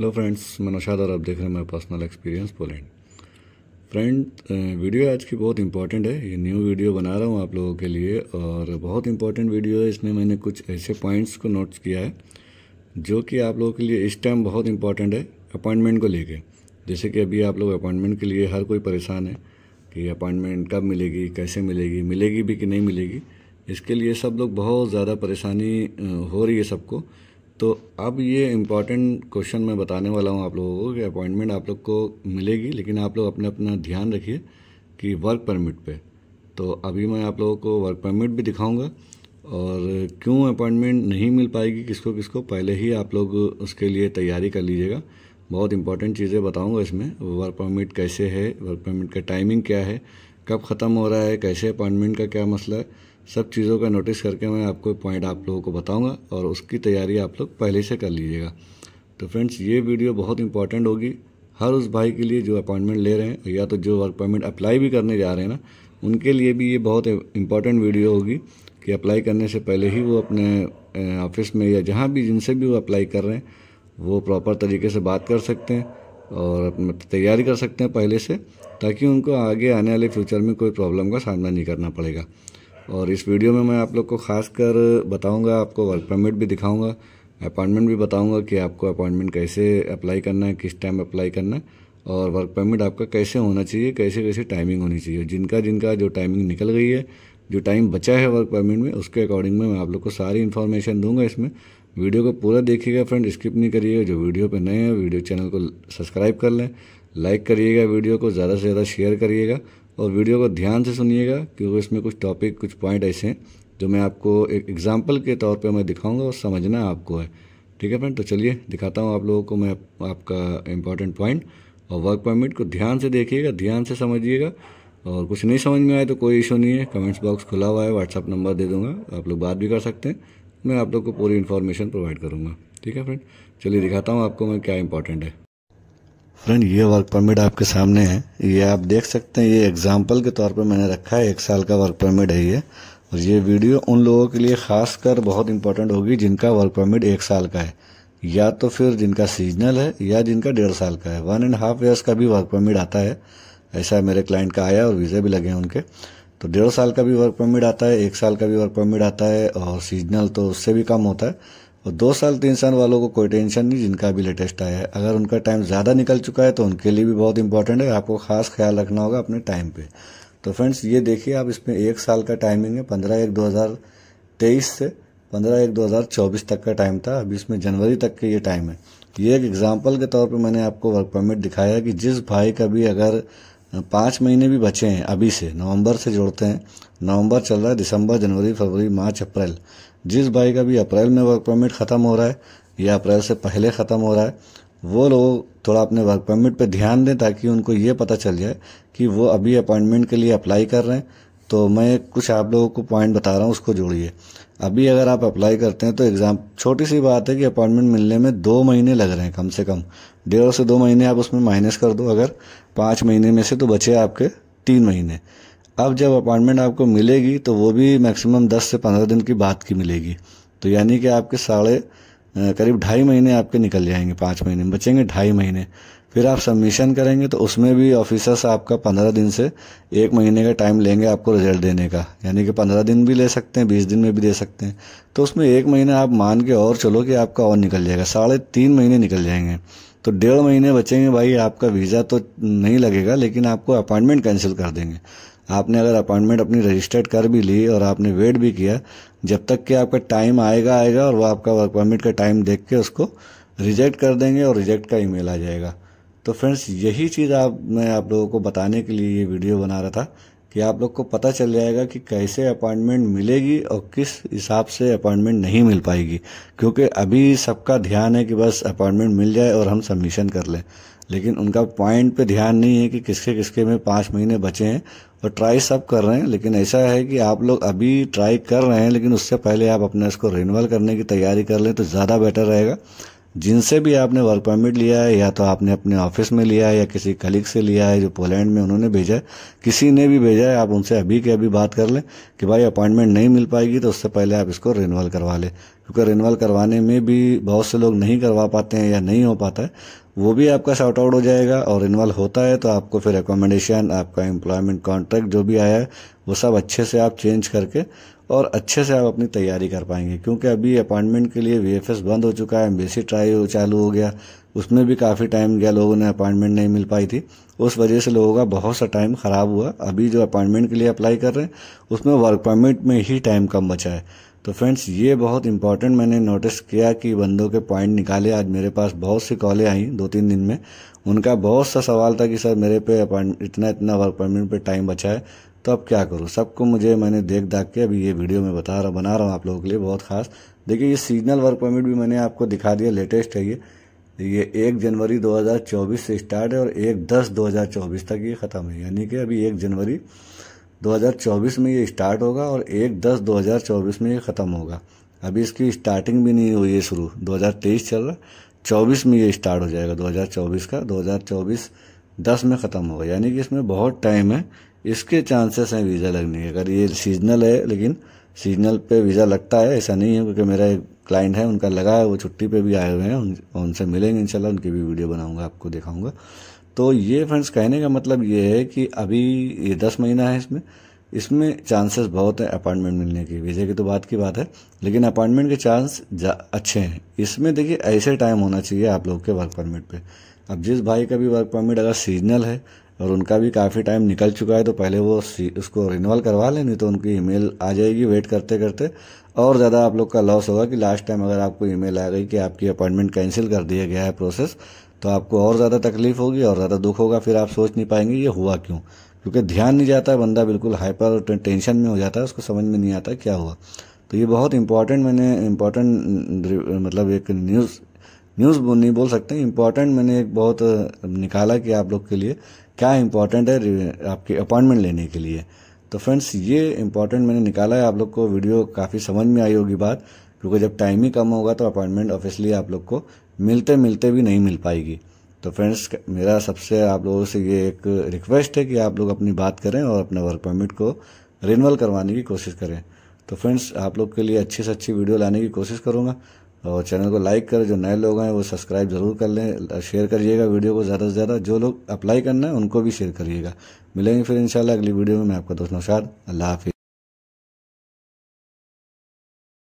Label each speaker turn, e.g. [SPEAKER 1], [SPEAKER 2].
[SPEAKER 1] hello friends मैं नौशाद और आप देख रहे हैं मेरा personal experience Poland friend video आज की बहुत इंपॉर्टेंट है ये न्यू वीडियो बना रहा हूँ आप लोगों के लिए और बहुत इंपॉर्टेंट वीडियो है इसमें मैंने कुछ ऐसे पॉइंट्स को नोट्स किया है जो कि आप लोगों के लिए इस टाइम बहुत इंपॉर्टेंट है अपॉइंटमेंट को लेकर जैसे कि अभी आप लोग अपॉइंटमेंट के लिए हर कोई परेशान है कि अपॉइंटमेंट कब मिलेगी कैसे मिलेगी मिलेगी भी कि नहीं मिलेगी इसके लिए सब लोग बहुत ज़्यादा परेशानी हो रही है सबको तो अब ये इम्पॉर्टेंट क्वेश्चन मैं बताने वाला हूँ आप लोगों को कि अपॉइंटमेंट आप लोग को मिलेगी लेकिन आप लोग अपने अपना ध्यान रखिए कि वर्क परमिट पे तो अभी मैं आप लोगों को वर्क परमिट भी दिखाऊंगा और क्यों अपॉइंटमेंट नहीं मिल पाएगी किसको किसको पहले ही आप लोग उसके लिए तैयारी कर लीजिएगा बहुत इंपॉर्टेंट चीज़ें बताऊंगा इसमें वर्क परमिट कैसे है वर्क परमिट का टाइमिंग क्या है कब ख़त्म हो रहा है कैसे अपॉइंटमेंट का क्या मसला है सब चीज़ों का नोटिस करके मैं आपको पॉइंट आप लोगों को बताऊंगा और उसकी तैयारी आप लोग पहले से कर लीजिएगा तो फ्रेंड्स ये वीडियो बहुत इंपॉर्टेंट होगी हर उस भाई के लिए जो अपॉइंटमेंट ले रहे हैं या तो जो वर्क परमिट अप्लाई भी करने जा रहे हैं ना उनके लिए भी ये बहुत इंपॉर्टेंट वीडियो होगी कि अप्लाई करने से पहले ही वो अपने ऑफिस में या जहाँ भी जिनसे भी वो अप्लाई कर रहे हैं वो प्रॉपर तरीके से बात कर सकते हैं और मतलब तैयारी कर सकते हैं पहले से ताकि उनको आगे आने वाले फ्यूचर में कोई प्रॉब्लम का सामना नहीं करना पड़ेगा और इस वीडियो में मैं आप लोग को ख़ास कर बताऊँगा आपको वर्क परमिट भी दिखाऊँगा अपॉइंटमेंट भी बताऊँगा कि आपको अपॉइंटमेंट कैसे अप्लाई करना है किस टाइम अप्लाई करना है और वर्क परमिट आपका कैसे होना चाहिए कैसे कैसे टाइमिंग होनी चाहिए जिनका जिनका जो टाइमिंग निकल गई है जो टाइम बचा है वर्क परमिट में उसके अकॉर्डिंग में मैं आप लोग को सारी इन्फॉर्मेशन दूंगा इसमें वीडियो को पूरा देखिएगा फ्रेंड स्किप नहीं करिएगा जो वीडियो पे नए हैं वीडियो चैनल को सब्सक्राइब कर लें लाइक करिएगा वीडियो को ज़्यादा से ज़्यादा शेयर करिएगा और वीडियो को ध्यान से सुनिएगा क्योंकि इसमें कुछ टॉपिक कुछ पॉइंट ऐसे हैं जो मैं आपको एक एग्ज़ाम्पल के तौर पे मैं दिखाऊंगा और समझना आपको है ठीक है फ्रेंड तो चलिए दिखाता हूँ आप लोगों को मैं आपका इम्पॉर्टेंट पॉइंट और वर्क परमिट को ध्यान से देखिएगा ध्यान से समझिएगा और कुछ नहीं समझ में आए तो कोई इशू नहीं है कमेंट्स बॉक्स खुला हुआ है व्हाट्सअप नंबर दे दूँगा आप लोग बात भी कर सकते हैं मैं आप लोग को पूरी इन्फॉर्मेशन प्रोवाइड करूँगा ठीक है फ्रेंड चलिए दिखाता हूँ आपको मैं क्या इंपॉर्टेंट है फ्रेंड ये वर्क परमिट आपके सामने है ये आप देख सकते हैं ये एग्जाम्पल के तौर पर मैंने रखा है एक साल का वर्क परमिट है ये और ये वीडियो उन लोगों के लिए ख़ास कर बहुत इंपॉर्टेंट होगी जिनका वर्क परमिट एक साल का है या तो फिर जिनका सीजनल है या जिनका डेढ़ साल का है वन एंड हाफ ईयर्स का भी वर्क परमिट आता है ऐसा मेरे क्लाइंट का आया और वीज़े भी लगे हैं उनके तो डेढ़ साल का भी वर्क परमिट आता है एक साल का भी वर्क परमिट आता है और सीजनल तो उससे भी कम होता है और दो साल तीन तो साल वालों को कोई टेंशन नहीं जिनका भी लेटेस्ट आया है अगर उनका टाइम ज़्यादा निकल चुका है तो उनके लिए भी बहुत इंपॉर्टेंट है आपको खास ख्याल रखना होगा अपने टाइम पे तो फ्रेंड्स ये देखिए आप इसमें एक साल का टाइमिंग है पंद्रह एक दो हज़ार तेईस से पंद्रह एक दो हज़ार चौबीस तक का टाइम था अभी इसमें जनवरी तक के ये टाइम है तो ये एक एग्ज़ाम्पल के तौर पर मैंने आपको वर्क परमिट दिखाया कि जिस भाई का भी अगर पाँच महीने भी बचे हैं अभी से नवंबर से जोड़ते हैं नवंबर चल रहा है दिसंबर जनवरी फरवरी मार्च अप्रैल जिस भाई का भी अप्रैल में वर्क परमिट ख़त्म हो रहा है या अप्रैल से पहले ख़त्म हो रहा है वो लोग थोड़ा अपने वर्क परमिट पे ध्यान दें ताकि उनको ये पता चल जाए कि वो अभी अपॉइंटमेंट के लिए अप्लाई कर रहे हैं तो मैं कुछ आप लोगों को पॉइंट बता रहा हूँ उसको जोड़िए अभी अगर आप अप्लाई करते हैं तो एग्ज़ाम छोटी सी बात है कि अपॉइंटमेंट मिलने में दो महीने लग रहे हैं कम से कम डेढ़ से दो महीने आप उसमें माइनस कर दो अगर पाँच महीने में से तो बचे आपके तीन महीने अब जब अपॉइंटमेंट आपको मिलेगी तो वो भी मैक्सिमम दस से पंद्रह दिन की बात की मिलेगी तो यानी कि आपके साढ़े करीब ढाई महीने आपके निकल जाएंगे पाँच महीने बचेंगे ढाई महीने फिर आप सबमिशन करेंगे तो उसमें भी ऑफिसर्स आपका पंद्रह दिन से एक महीने का टाइम लेंगे आपको रिजल्ट देने का यानी कि पंद्रह दिन भी ले सकते हैं बीस दिन में भी दे सकते हैं तो उसमें एक महीना आप मान के और चलो कि आपका और निकल जाएगा साढ़े तीन महीने निकल जाएंगे तो डेढ़ महीने बचेंगे भाई आपका वीज़ा तो नहीं लगेगा लेकिन आपको अपॉइंटमेंट कैंसिल कर देंगे आपने अगर अपॉइंटमेंट अपनी रजिस्टर्ड कर भी ली और आपने वेट भी किया जब तक कि आपका टाइम आएगा आएगा और वो आपका वर्क परमिट का टाइम देख के उसको रिजेक्ट कर देंगे और रिजेक्ट का ईमेल आ जाएगा तो फ्रेंड्स यही चीज़ आप मैं आप लोगों को बताने के लिए ये वीडियो बना रहा था कि आप लोग को पता चल जाएगा कि कैसे अपॉइंटमेंट मिलेगी और किस हिसाब से अपॉइंटमेंट नहीं मिल पाएगी क्योंकि अभी सबका ध्यान है कि बस अपॉइंटमेंट मिल जाए और हम सबमिशन कर लें लेकिन उनका पॉइंट पे ध्यान नहीं है कि किसके किसके में पाँच महीने बचे हैं और ट्राई सब कर रहे हैं लेकिन ऐसा है कि आप लोग अभी ट्राई कर रहे हैं लेकिन उससे पहले आप अपने इसको रिनवल करने की तैयारी कर लें तो ज़्यादा बेटर रहेगा जिनसे भी आपने वर्क परमिट लिया है या तो आपने अपने ऑफिस में लिया है या किसी कलीग से लिया है जो पोलैंड में उन्होंने भेजा है किसी ने भी भेजा है आप उनसे अभी के अभी बात कर लें कि भाई अपॉइंटमेंट नहीं मिल पाएगी तो उससे पहले आप इसको रिनवल करवा लें क्योंकि रिनवल करवाने में भी बहुत से लोग नहीं करवा पाते हैं या नहीं हो पाता है वो भी आपका शॉर्ट आउट हो जाएगा और रिन्यूअल होता है तो आपको फिर रिकमेंडेशन आपका एम्प्लॉयमेंट कॉन्ट्रैक्ट जो भी आया है वो सब अच्छे से आप चेंज करके और अच्छे से आप अपनी तैयारी कर पाएंगे क्योंकि अभी अपॉइंटमेंट के लिए वी बंद हो चुका है एम्बेसी ट्राई चालू हो गया उसमें भी काफ़ी टाइम गया लोगों ने अपॉइंटमेंट नहीं मिल पाई थी उस वजह से लोगों का बहुत सा टाइम ख़राब हुआ अभी जो अपॉइंटमेंट के लिए अप्लाई कर रहे हैं उसमें वर्क परमिट में ही टाइम कम बचा है तो फ्रेंड्स ये बहुत इंपॉर्टेंट मैंने नोटिस किया कि बंदों के पॉइंट निकाले आज मेरे पास बहुत सी कॉलें आई दो तीन दिन में उनका बहुत सा सवाल था कि सर मेरे पे अपॉइंट इतना इतना वर्क परमिट पे टाइम बचा है तो अब क्या करूँ सबको मुझे मैंने देख दाख के अभी ये वीडियो में बता रहा बना रहा हूँ आप लोगों के लिए बहुत खास देखिए ये सीजनल वर्क परमिट भी मैंने आपको दिखा दिया लेटेस्ट है ये ये एक जनवरी 2024 से स्टार्ट है और एक दस 2024 तक ये ख़त्म है यानी कि अभी एक जनवरी 2024 में ये स्टार्ट होगा और एक दस 2024 में ये ख़त्म होगा अभी इसकी स्टार्टिंग भी नहीं हुई है शुरू 2023 चल रहा चौबीस में ये स्टार्ट हो जाएगा 2024 का 2024 10 में ख़त्म होगा यानी कि इसमें बहुत टाइम है इसके चांसेस हैं वीज़ा लगने के अगर ये सीजनल है लेकिन सीजनल पे वीज़ा लगता है ऐसा नहीं है क्योंकि मेरा एक क्लाइंट है उनका लगा है वो छुट्टी पे भी आए हुए हैं उन, उनसे मिलेंगे इंशाल्लाह उनकी भी वीडियो बनाऊंगा आपको दिखाऊंगा तो ये फ्रेंड्स कहने का मतलब ये है कि अभी ये दस महीना है इसमें इसमें चांसेस बहुत हैं अपॉइंटमेंट मिलने की वीज़े की तो बात की बात है लेकिन अपॉइंटमेंट के चांस अच्छे हैं इसमें देखिए ऐसे टाइम होना चाहिए आप लोग के वर्क परमिट पर अब जिस भाई का भी वर्क परमिट अगर सीजनल है और उनका भी काफ़ी टाइम निकल चुका है तो पहले वो उसको रिनवल करवा लें नहीं तो उनकी ईमेल आ जाएगी वेट करते करते और ज़्यादा आप लोग का लॉस होगा कि लास्ट टाइम अगर आपको ईमेल आ गई कि आपकी अपॉइंटमेंट कैंसिल कर दिया गया है प्रोसेस तो आपको और ज़्यादा तकलीफ होगी और ज़्यादा दुख होगा फिर आप सोच नहीं पाएंगे ये हुआ क्यों क्योंकि ध्यान नहीं जाता बंदा बिल्कुल हाइपर टेंशन में हो जाता है उसको समझ में नहीं आता क्या हुआ तो ये बहुत इंपॉर्टेंट मैंने इम्पॉर्टेंट मतलब एक न्यूज़ न्यूज़ नहीं बोल सकते इम्पॉर्टेंट मैंने एक बहुत निकाला कि आप लोग के लिए क्या इंपॉर्टेंट है आपके अपॉइंटमेंट लेने के लिए तो फ्रेंड्स ये इंपॉर्टेंट मैंने निकाला है आप लोग को वीडियो काफ़ी समझ में आई होगी बात क्योंकि जब टाइम ही कम होगा तो अपॉइंटमेंट ऑफिसली आप लोग को मिलते मिलते भी नहीं मिल पाएगी तो फ्रेंड्स मेरा सबसे आप लोगों से ये एक रिक्वेस्ट है कि आप लोग अपनी बात करें और अपना वर्क परमिट को रिनवल करवाने की कोशिश करें तो फ्रेंड्स आप लोग के लिए अच्छी से अच्छी वीडियो लाने की कोशिश करूँगा और चैनल को लाइक करें जो नए लोग हैं वो सब्सक्राइब ज़रूर कर लें शेयर करिएगा वीडियो को ज़्यादा से ज़्यादा जो लोग अप्लाई करना है उनको भी शेयर करिएगा मिलेंगे फिर इंशाल्लाह अगली वीडियो में मैं आपका दोस्त नौशाद अल्लाह हाफि